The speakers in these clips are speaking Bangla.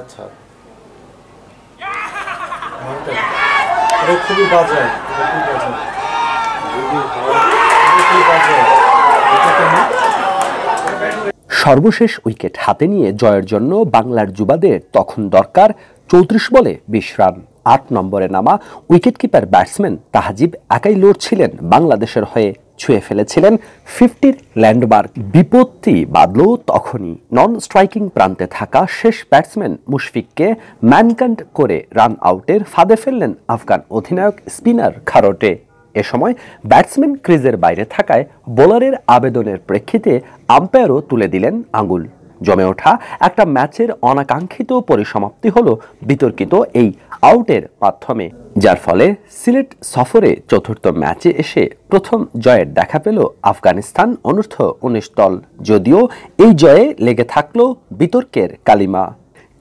আচ্ছা এটা খুবই বাজে সর্বশেষ উইকেট হাতে নিয়ে জয়ের জন্য বাংলার যুবাদের তখন দরকার চৌত্রিশ বলে বিশ রান আট নম্বরে নামা উইকেটকিপার ব্যাটসম্যান তাহাজিব একাই লড়ছিলেন বাংলাদেশের হয়ে ছুঁয়ে ফেলেছিলেন ফিফটির ল্যান্ডমার্ক বিপত্তি বাদল তখনই নন স্ট্রাইকিং প্রান্তে থাকা শেষ ব্যাটসম্যান মুশফিককে ম্যানকান্ড করে রান আউটের ফাঁদে ফেললেন আফগান অধিনায়ক স্পিনার খারটে এ সময় ব্যাটসম্যান ক্রিজের বাইরে থাকায় বোলারের আবেদনের প্রেক্ষিতে আম্পায়ারও তুলে দিলেন আঙুল জমে ওঠা একটা ম্যাচের অনাকাঙ্ক্ষিত পরিসমাপ্তি হল বিতর্কিত এই আউটের মাধ্যমে যার ফলে সিলেট সফরে চতুর্থ ম্যাচে এসে প্রথম জয়ের দেখা পেল আফগানিস্তান অনূর্ধ্ব উনিশ দল যদিও এই জয়ে লেগে থাকল বিতর্কের কালিমা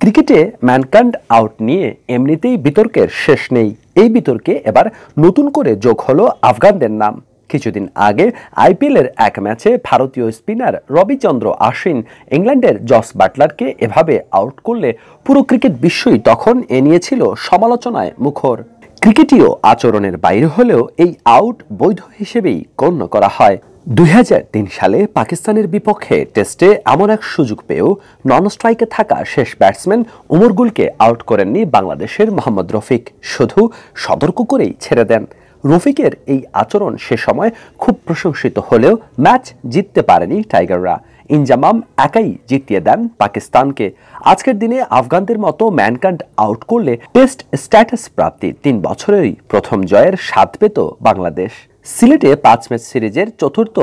ক্রিকেটে ম্যানকান্ড আউট নিয়ে এমনিতেই বিতর্কের শেষ নেই এই বিতর্কে এবার নতুন করে যোগ হলো আফগানদের নাম কিছুদিন আগে আইপিএলের এক ম্যাচে ভারতীয় স্পিনার রবিচন্দ্র আশ্বিন ইংল্যান্ডের জস বাটলারকে এভাবে আউট করলে পুরো ক্রিকেট বিশ্বই তখন এ নিয়েছিল সমালোচনায় মুখর ক্রিকেটীয় আচরণের বাইরে হলেও এই আউট বৈধ হিসেবেই গণ্য করা হয় দুই সালে পাকিস্তানের বিপক্ষে টেস্টে এমন এক সুযোগ পেয়েও নন স্ট্রাইকে থাকা শেষ ব্যাটসম্যান উমরগুলকে আউট করেননি বাংলাদেশের মোহাম্মদ রফিক শুধু সতর্ক করেই ছেড়ে দেন রফিকের এই আচরণ সে সময় খুব প্রশংসিত হলেও ম্যাচ জিততে পারেনি টাইগাররা ইনজামাম একাই জিতিয়ে দেন পাকিস্তানকে আজকের দিনে আফগানদের মতো ম্যানকান্ড আউট করলে টেস্ট স্ট্যাটাস প্রাপ্তি তিন বছরেরই প্রথম জয়ের স্বাদ পেত বাংলাদেশ সিলেটে পাঁচ ম্যাচ সিরিজের চতুর্থ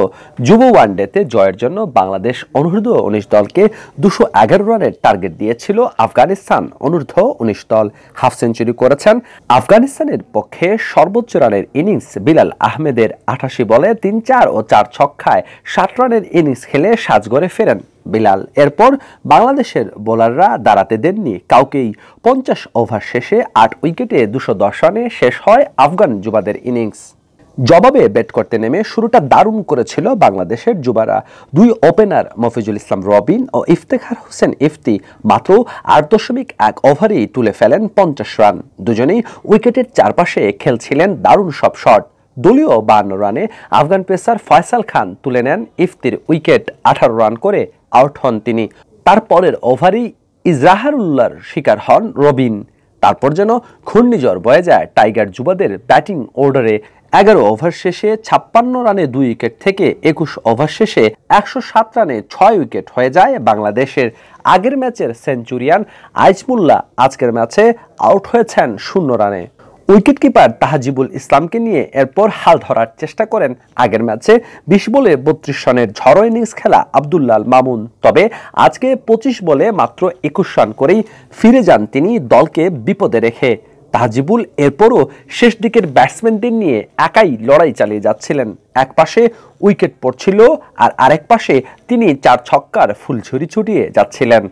যুব ওয়ানডেতে জয়ের জন্য বাংলাদেশ অনূর্ধ্ব উনিশ দলকে দুশো এগারো রানের টার্গেট দিয়েছিল আফগানিস্তান অনূর্ধ্ব উনিশ দল হাফ সেঞ্চুরি করেছেন আফগানিস্তানের পক্ষে সর্বোচ্চ রানের ইনিংস বিলাল আহমেদের আঠাশি বলে তিন চার ও চার ছক্কায় ষাট রানের ইনিংস খেলে সাজগড়ে ফেরেন বিলাল এরপর বাংলাদেশের বোলাররা দাঁড়াতে দেননি কাউকেই পঞ্চাশ ওভার শেষে আট উইকেটে দুশো দশ রানে শেষ হয় আফগান যুবাদের ইনিংস জবাবে ব্যাট করতে নেমে শুরুটা দারুণ করেছিল বাংলাদেশের যুবারা দুই ওপেনার মফিজুল ইসলাম রবিন ও ইফতেখার হোসেন ইফতি মাত্র আট দশমিক এক ওভারেই তুলে ফেলেন পঞ্চাশ রান দুজনেই উইকেটের চারপাশে খেলছিলেন দারুণ সব শট দলীয় বান্ন রানে আফগান পেসার ফয়সাল খান তুলে নেন ইফতির উইকেট আঠারো রান করে আউট হন তিনি তারপরের ওভারেই ইজরাহারুল্লার শিকার হন রবিন তারপর যেন ঘূর্ণিঝড় বয়ে যায় টাইগার যুবাদের ব্যাটিং অর্ডারে এগারো ওভার শেষে ছাপ্পান্ন রানে দুই উইকেট থেকে একুশ ওভার শেষে একশো সাত রানে ছয় উইকেট হয়ে যায় বাংলাদেশের আগের ম্যাচের সেঞ্চুরিয়ান আইজমুল্লা আজকের ম্যাচে আউট হয়েছেন শূন্য রানে উইকেটকিপার তাহাজিবুল ইসলামকে নিয়ে এরপর হাল ধরার চেষ্টা করেন আগের ম্যাচে বিশ বলে বত্রিশ রানের ঝড়ো ইনিংস খেলা আবদুল্লাল মামুন তবে আজকে পঁচিশ বলে মাত্র একুশ রান করেই ফিরে যান তিনি দলকে বিপদে রেখে তাজিবুল এরপরও শেষ দিকের ব্যাটসম্যানদের নিয়ে একাই লড়াই চালিয়ে যাচ্ছিলেন এক পাশে উইকেট পড়ছিল আর আরেক পাশে তিনি চার ছক্কার ফুলঝুরি ছুটিয়ে যাচ্ছিলেন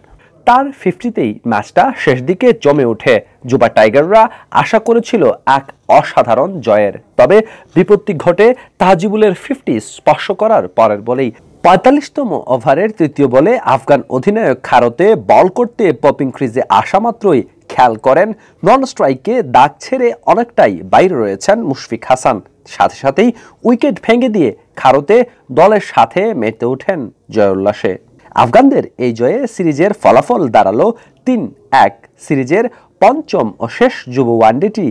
তার ফিফটিতেই ম্যাচটা শেষ দিকে জমে ওঠে যুবা টাইগাররা আশা করেছিল এক অসাধারণ জয়ের তবে বিপত্তি ঘটে তাজিবুলের ফিফটি স্পর্শ করার পরের বলেই পঁয়তাল্লিশতম ওভারের তৃতীয় বলে আফগান অধিনায়ক খারতে বল করতে পপিং ক্রিজে আসা মাত্রই খেয়াল করেন নন স্ট্রাইকে দাগ ছেড়ে অনেকটাই বাইরে রয়েছেন মুশফিক হাসান সাথে সাথেই উইকেট ভেঙে দিয়ে খারতে দলের সাথে মেতে ওঠেন জয়োল্লাসে আফগানদের এই জয়ে সিরিজের ফলাফল দাঁড়ালো তিন এক সিরিজের পঞ্চম ও শেষ যুব ওয়ানডেটি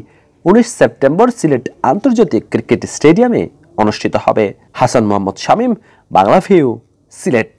উনিশ সেপ্টেম্বর সিলেট আন্তর্জাতিক ক্রিকেট স্টেডিয়ামে অনুষ্ঠিত হবে হাসান মোহাম্মদ শামীম বাংলা ভিউ সিলেট